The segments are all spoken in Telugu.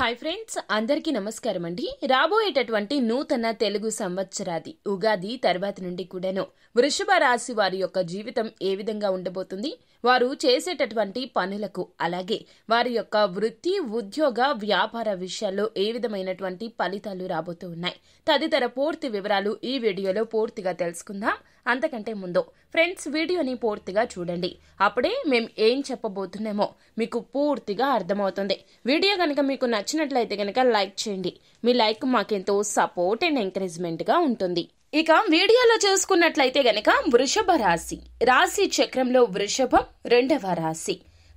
హాయ్ ఫ్రెండ్స్ అందరికీ నమస్కారం అండి రాబోయేటటువంటి నూతన తెలుగు సంవత్సరాది ఉగాది తర్వాత నుండి కూడాను వృషభ రాశి వారి యొక్క జీవితం ఏ విధంగా ఉండబోతుంది వారు చేసేటటువంటి పనులకు అలాగే వారి యొక్క వృత్తి ఉద్యోగ వ్యాపార విషయాల్లో ఏ విధమైనటువంటి ఫలితాలు రాబోతూ ఉన్నాయి తదితర పూర్తి వివరాలు ఈ వీడియోలో పూర్తిగా తెలుసుకుందాం అంతకంటే ముందు ఫ్రెండ్స్ వీడియోని పూర్తిగా చూడండి అప్పుడే మేము ఏం చెప్పబోతున్నామో మీకు పూర్తిగా అర్థమవుతుంది వీడియో కనుక మీకు నచ్చినట్లయితే కనుక లైక్ చేయండి మీ లైక్ మాకెంతో సపోర్ట్ అండ్ ఎంకరేజ్మెంట్గా ఉంటుంది ఇక వీడియోలో చూసుకున్నట్లయితే గనక వృషభ రాశి రాశి చక్రంలో వృషభం రెండవ రాశి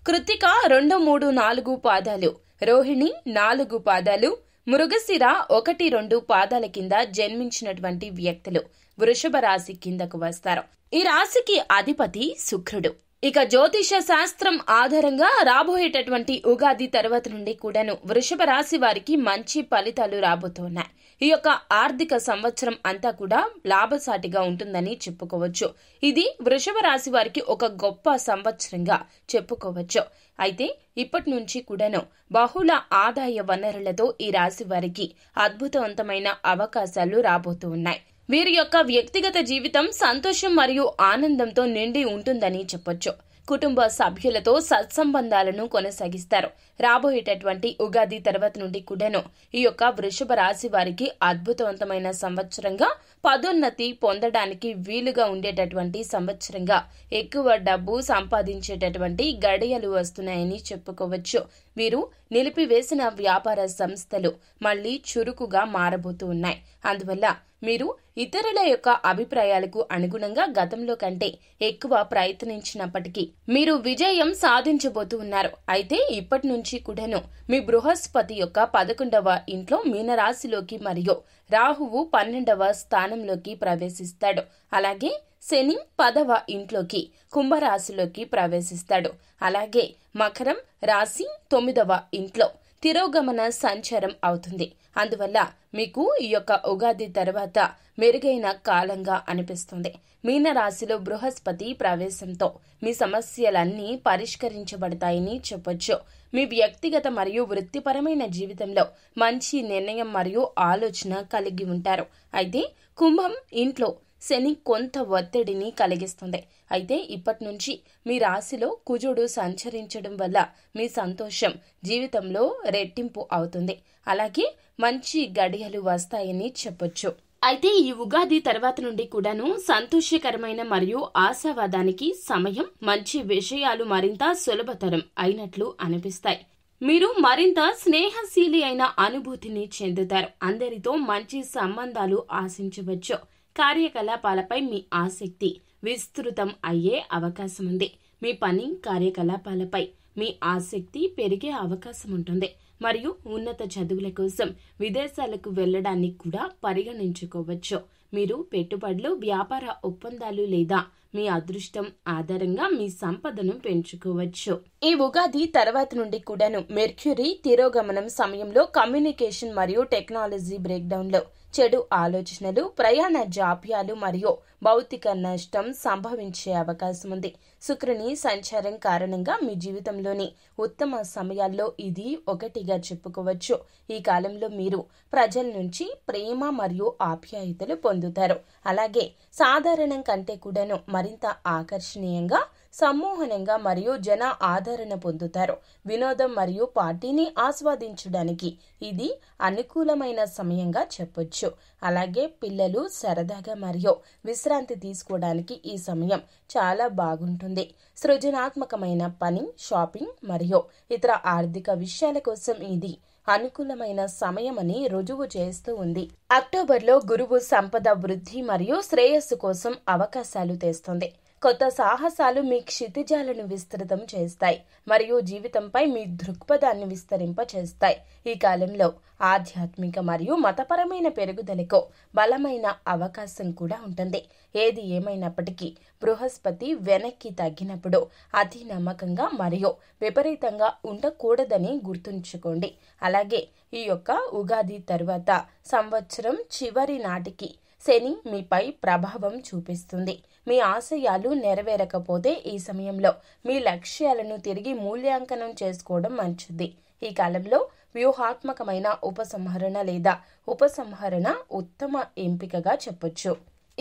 కృతిక రెండు మూడు నాలుగు పాదాలు రోహిణి నాలుగు పాదాలు మృగశిర ఒకటి రెండు పాదాల కింద జన్మించినటువంటి వ్యక్తులు వృషభ రాశి కిందకు వస్తారు ఈ రాశికి అధిపతి శుక్రుడు ఇక జ్యోతిష శాస్త్రం ఆధారంగా రాబోయేటటువంటి ఉగాది తర్వాత నుండి కూడాను వృషభ రాశి వారికి మంచి ఫలితాలు రాబోతున్నాయి ఈ యొక్క ఆర్థిక సంవత్సరం అంతా కూడా లాభసాటిగా ఉంటుందని చెప్పుకోవచ్చు ఇది వృషభ రాశి వారికి ఒక గొప్ప సంవత్సరంగా చెప్పుకోవచ్చు అయితే ఇప్పటి నుంచి కూడాను బహుళ ఆదాయ వనరులతో ఈ రాశి వారికి అద్భుతవంతమైన అవకాశాలు రాబోతూ ఉన్నాయి వీరి యొక్క వ్యక్తిగత జీవితం సంతోషం మరియు ఆనందంతో నిండి ఉంటుందని చెప్పొచ్చు కుటుంబ సభ్యులతో సత్సంబంధాలను కొనసాగిస్తారు రాబోయేటటువంటి ఉగాది తర్వాత నుండి కూడాను ఈ యొక్క వృషభ రాశి వారికి అద్భుతవంతమైన సంవత్సరంగా పదోన్నతి పొందడానికి వీలుగా ఉండేటటువంటి సంవత్సరంగా ఎక్కువ డబ్బు సంపాదించేటటువంటి గడియలు వస్తున్నాయని చెప్పుకోవచ్చు వీరు నిలిపివేసిన వ్యాపార సంస్థలు మళ్లీ చురుకుగా మారబోతూ ఉన్నాయి అందువల్ల మీరు ఇతరుల యొక్క అభిప్రాయాలకు అనుగుణంగా గతంలో కంటే ఎక్కువ ప్రయత్నించినప్పటికీ మీరు విజయం సాధించబోతూ ఉన్నారు అయితే ఇప్పటి నుంచి కూడాను మీ బృహస్పతి యొక్క పదకొండవ ఇంట్లో మీనరాశిలోకి మరియు రాహువు పన్నెండవ స్థానంలోకి ప్రవేశిస్తాడు అలాగే శని పదవ ఇంట్లోకి కుంభరాశిలోకి ప్రవేశిస్తాడు అలాగే మకరం రాశి తొమ్మిదవ ఇంట్లో తిరోగమన సంచారం అవుతుంది అందువల్ల మీకు ఈ యొక్క ఉగాది తర్వాత మెరుగైన కాలంగా అనిపిస్తుంది మీనరాశిలో బృహస్పతి ప్రవేశంతో మీ సమస్యలన్నీ పరిష్కరించబడతాయని చెప్పొచ్చు మీ వ్యక్తిగత మరియు వృత్తిపరమైన జీవితంలో మంచి నిర్ణయం మరియు ఆలోచన కలిగి ఉంటారు అయితే కుంభం ఇంట్లో శని కొంత ఒత్తిడిని కలిగిస్తుంది అయితే ఇప్పటి నుంచి మీ రాశిలో కుజుడు సంచరించడం వల్ల మీ సంతోషం జీవితంలో రెట్టింపు అవుతుంది అలాగే మంచి గడియలు వస్తాయని చెప్పొచ్చు అయితే ఈ ఉగాది తర్వాత నుండి కూడాను సంతోషకరమైన మరియు ఆశావాదానికి సమయం మంచి విషయాలు మరింత సులభతరం అయినట్లు అనిపిస్తాయి మీరు మరింత స్నేహశీలి అయిన అనుభూతిని చెందుతారు అందరితో మంచి సంబంధాలు ఆశించవచ్చు కార్యకలాపాలపై మీ ఆసక్తి విస్తృతం అయ్యే అవకాశం ఉంది మీ పని కార్యకలాపాలపై మీ ఆసక్తి పెరిగే అవకాశం ఉంటుంది మరియు ఉన్నత చదువుల కోసం విదేశాలకు వెళ్లడానికి కూడా పరిగణించుకోవచ్చు మీరు పెట్టుబడులు వ్యాపార ఒప్పందాలు లేదా మీ అదృష్టం ఆధారంగా మీ సంపదను పెంచుకోవచ్చు ఈ ఉగాది తర్వాత నుండి కూడాను మెర్క్యూరీ తిరోగమనం సమయంలో కమ్యూనికేషన్ మరియు టెక్నాలజీ బ్రేక్డౌన్లో చెడు ఆలోచనలు ప్రయాణ జాప్యాలు మరియు భౌతిక నష్టం సంభవించే అవకాశం ఉంది శుక్రుని సంచారం కారణంగా మీ జీవితంలోని ఉత్తమ సమయాల్లో ఇది ఒకటిగా చెప్పుకోవచ్చు ఈ కాలంలో మీరు ప్రజల నుంచి ప్రేమ మరియు ఆప్యాయతలు పొందుతారు అలాగే సాధారణం కంటే కూడాను మరింత ఆకర్షణీయంగా సమ్మోహనంగా మరియు జన ఆదరణ పొందుతారు వినోదం మరియు పార్టీని ఆస్వాదించడానికి ఇది అనుకూలమైన సమయంగా చెప్పొచ్చు అలాగే పిల్లలు సరదాగా మరియు విశ్రాంతి తీసుకోవడానికి ఈ సమయం చాలా బాగుంటుంది సృజనాత్మకమైన పని షాపింగ్ మరియు ఇతర ఆర్థిక విషయాల కోసం ఇది అనుకూలమైన సమయమని రుజువు చేస్తూ ఉంది అక్టోబర్లో గురువు సంపద వృద్ధి మరియు శ్రేయస్సు కోసం అవకాశాలు తెస్తుంది కొత్త సాహసాలు మీ క్షితిజాలను విస్తృతం చేస్తాయి మరియు జీవితంపై మీ దృక్పథాన్ని విస్తరింపచేస్తాయి ఈ కాలంలో ఆధ్యాత్మిక మరియు మతపరమైన పెరుగుదలకు బలమైన అవకాశం కూడా ఉంటుంది ఏది ఏమైనప్పటికీ బృహస్పతి వెనక్కి తగ్గినప్పుడు అతి నమ్మకంగా మరియు విపరీతంగా ఉండకూడదని గుర్తుంచుకోండి అలాగే ఈ యొక్క ఉగాది తరువాత సంవత్సరం చివరి నాటికి శని మీపై ప్రభావం చూపిస్తుంది మీ ఆశయాలు నెరవేరకపోతే ఈ సమయంలో మీ లక్ష్యాలను తిరిగి మూల్యాంకనం చేసుకోవడం మంచిది ఈ కాలంలో వ్యూహాత్మకమైన ఉపసంహరణ లేదా ఉపసంహరణ ఉత్తమ ఎంపికగా చెప్పొచ్చు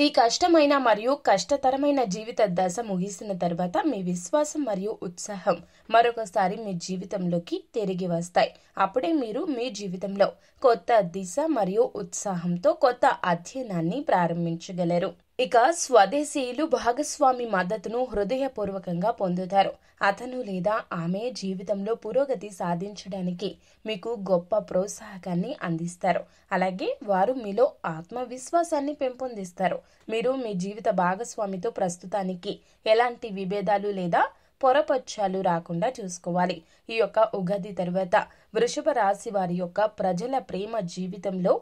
ఈ కష్టమైన మరియు కష్టతరమైన జీవిత దశ ముగిసిన తర్వాత మీ విశ్వాసం మరియు ఉత్సాహం మరొకసారి మీ జీవితంలోకి తిరిగి వస్తాయి అప్పుడే మీరు మీ జీవితంలో కొత్త దిశ మరియు ఉత్సాహంతో కొత్త అధ్యయనాన్ని ప్రారంభించగలరు ఇక స్వదేశీయులు భాగస్వామి మద్దతును హృదయపూర్వకంగా పొందుతారు అతను లేదా ఆమె జీవితంలో పురోగతి సాధించడానికి మీకు గొప్ప ప్రోత్సాహకాన్ని అందిస్తారు అలాగే వారు మీలో ఆత్మవిశ్వాసాన్ని పెంపొందిస్తారు మీరు మీ జీవిత భాగస్వామితో ప్రస్తుతానికి ఎలాంటి విభేదాలు లేదా పొరపక్షాలు రాకుండా చూసుకోవాలి ఈ యొక్క ఉగాది తర్వాత వృషభ రాశి వారి యొక్క ప్రజల ప్రేమ జీవితంలో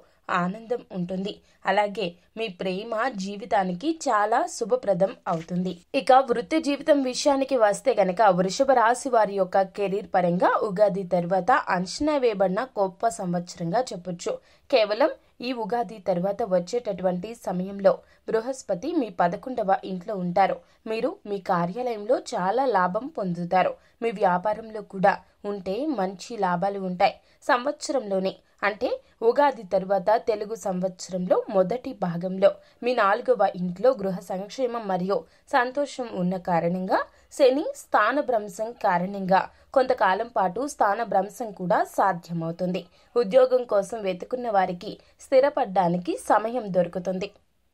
ఆనందం ఉంటుంది అలాగే మీ ప్రేమ జీవితానికి చాలా శుభప్రదం అవుతుంది ఇక వృత్తి జీవితం విషయానికి వస్తే గనక వృషభ రాశి వారి యొక్క కెరీర్ పరంగా ఉగాది తర్వాత అంచనా వేయబడిన గొప్ప సంవత్సరంగా చెప్పొచ్చు కేవలం ఈ ఉగాది తర్వాత వచ్చేటటువంటి సమయంలో బృహస్పతి మీ పదకొండవ ఇంట్లో ఉంటారు మీరు మీ కార్యాలయంలో చాలా లాభం పొందుతారు మీ వ్యాపారంలో కూడా ఉంటే మంచి లాభాలు ఉంటాయి సంవత్సరంలోనే అంటే ఉగాది తరువాత తెలుగు సంవత్సరంలో మొదటి భాగంలో మీ నాలుగవ ఇంట్లో గృహ సంక్షేమం మరియు సంతోషం ఉన్న కారణంగా శని స్థానభ్రంశం కారణంగా కొంతకాలం పాటు స్థానభ్రంశం కూడా సాధ్యమవుతుంది ఉద్యోగం కోసం వెతుకున్న వారికి స్థిరపడ్డానికి సమయం దొరుకుతుంది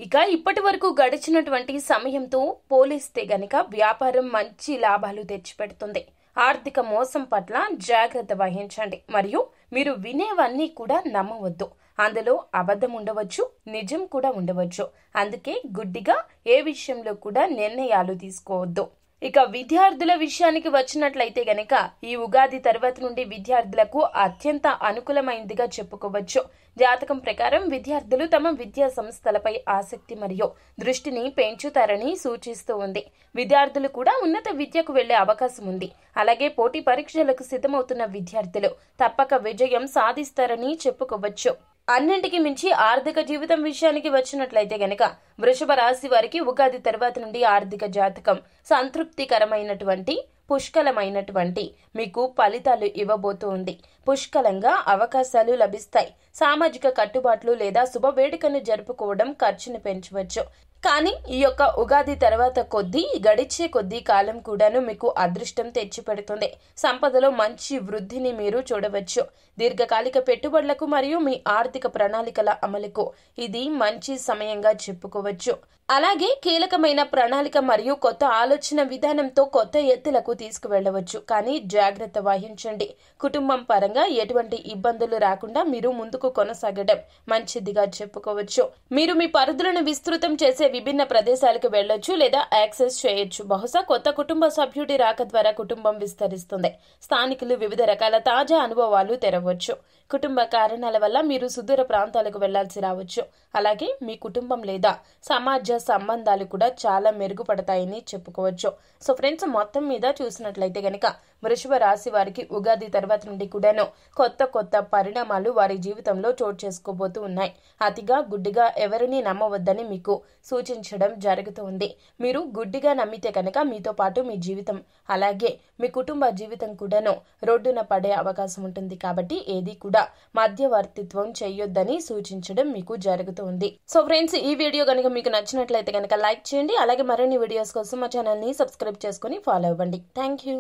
ఇక ఇప్పటి వరకు గడిచినటువంటి సమయంతో పోలిస్తే గనక వ్యాపారం మంచి లాభాలు తెచ్చిపెడుతుంది ఆర్థిక మోసం పట్ల జాగ్రత్త వహించండి మరియు మీరు వినేవన్నీ కూడా నమ్మవద్దు అందులో అబద్ధం ఉండవచ్చు నిజం కూడా ఉండవచ్చు అందుకే గుడ్డిగా ఏ విషయంలో కూడా నిర్ణయాలు తీసుకోవద్దు ఇక విద్యార్థుల విషయానికి వచ్చినట్లయితే గనక ఈ ఉగాది తర్వాత నుండి విద్యార్థులకు అత్యంత అనుకూలమైందిగా చెప్పుకోవచ్చు జాతకం ప్రకారం విద్యార్థులు తమ విద్యా సంస్థలపై ఆసక్తి మరియు దృష్టిని పెంచుతారని సూచిస్తూ ఉంది విద్యార్థులు కూడా ఉన్నత విద్యకు వెళ్లే అవకాశం ఉంది అలాగే పోటీ పరీక్షలకు సిద్ధమవుతున్న విద్యార్థులు తప్పక విజయం సాధిస్తారని చెప్పుకోవచ్చు అన్నింటికి మించి ఆర్థిక జీవితం విషయానికి వచ్చినట్లయితే గనక వృషభ రాశి వారికి ఉగాది తర్వాత నుండి ఆర్థిక జాతకం సంతృప్తికరమైనటువంటి పుష్కలమైనటువంటి మీకు ఫలితాలు ఇవ్వబోతోంది ఉంది పుష్కలంగా అవకాశాలు లభిస్తాయి సామాజిక కట్టుబాట్లు లేదా శుభవేడుకను జరుపుకోవడం ఖర్చును పెంచవచ్చు కానీ ఈ యొక్క ఉగాది తర్వాత కొద్దీ గడిచే కొద్ది కాలం కూడాను మీకు అదృష్టం తెచ్చిపెడుతుంది సంపదలో మంచి వృద్ధిని మీరు చూడవచ్చు దీర్ఘకాలిక పెట్టుబడులకు మరియు మీ ఆర్థిక ప్రణాళికల అమలుకు ఇది మంచి సమయంగా చెప్పుకోవచ్చు అలాగే కీలకమైన ప్రణాళిక మరియు కొత్త ఆలోచన విధానంతో కొత్త ఎత్తులకు తీసుకువెళ్లవచ్చు కానీ జాగ్రత్త వహించండి కుటుంబం పరంగా ఎటువంటి ఇబ్బందులు రాకుండా మీరు ముందుకు కొనసాగడం మంచిదిగా చెప్పుకోవచ్చు మీరు మీ పరిధులను విస్తృతం చేసే విభిన్న ప్రదేశాలకు వెళ్లొచ్చు లేదా యాక్సెస్ చేయొచ్చు బహుశా కొత్త కుటుంబ సభ్యుడి రాక ద్వారా కుటుంబం విస్తరిస్తుంది స్థానికులు వివిధ రకాల తాజా అనుభవాలు తెరవచ్చు కుటుంబ కారణాల వల్ల మీరు సుదూర ప్రాంతాలకు వెళ్లాల్సి రావచ్చు అలాగే మీ కుటుంబం లేదా సమాజ సంబంధాలు కూడా చాలా మెరుగుపడతాయని చెప్పుకోవచ్చు సో ఫ్రెండ్స్ మొత్తం మీద చూసినట్లయితే గనక వృషభ రాశి వారికి ఉగాది తర్వాత నుండి కూడాను కొత్త కొత్త పరిణామాలు వారి జీవితంలో చోటు చేసుకోబోతూ ఉన్నాయి అతిగా గుడ్డిగా ఎవరిని నమ్మవద్దని మీకు సూచించడం జరుగుతుంది మీరు గుడ్డిగా నమ్మితే కనుక మీతో పాటు మీ జీవితం అలాగే మీ కుటుంబ జీవితం కూడాను రోడ్డున పడే అవకాశం ఉంటుంది కాబట్టి ఏది కూడా మధ్యవర్తిత్వం చేయొద్దని సూచించడం మీకు జరుగుతుంది సో ఫ్రెండ్స్ ఈ వీడియో కనుక మీకు నచ్చిన నచ్చినట్లయితే కనుక లైక్ చేయండి అలాగే మరిన్ని వీడియోస్ కోసం మా ఛానల్ని సబ్స్క్రైబ్ చేసుకుని ఫాలో అవ్వండి థ్యాంక్ యూ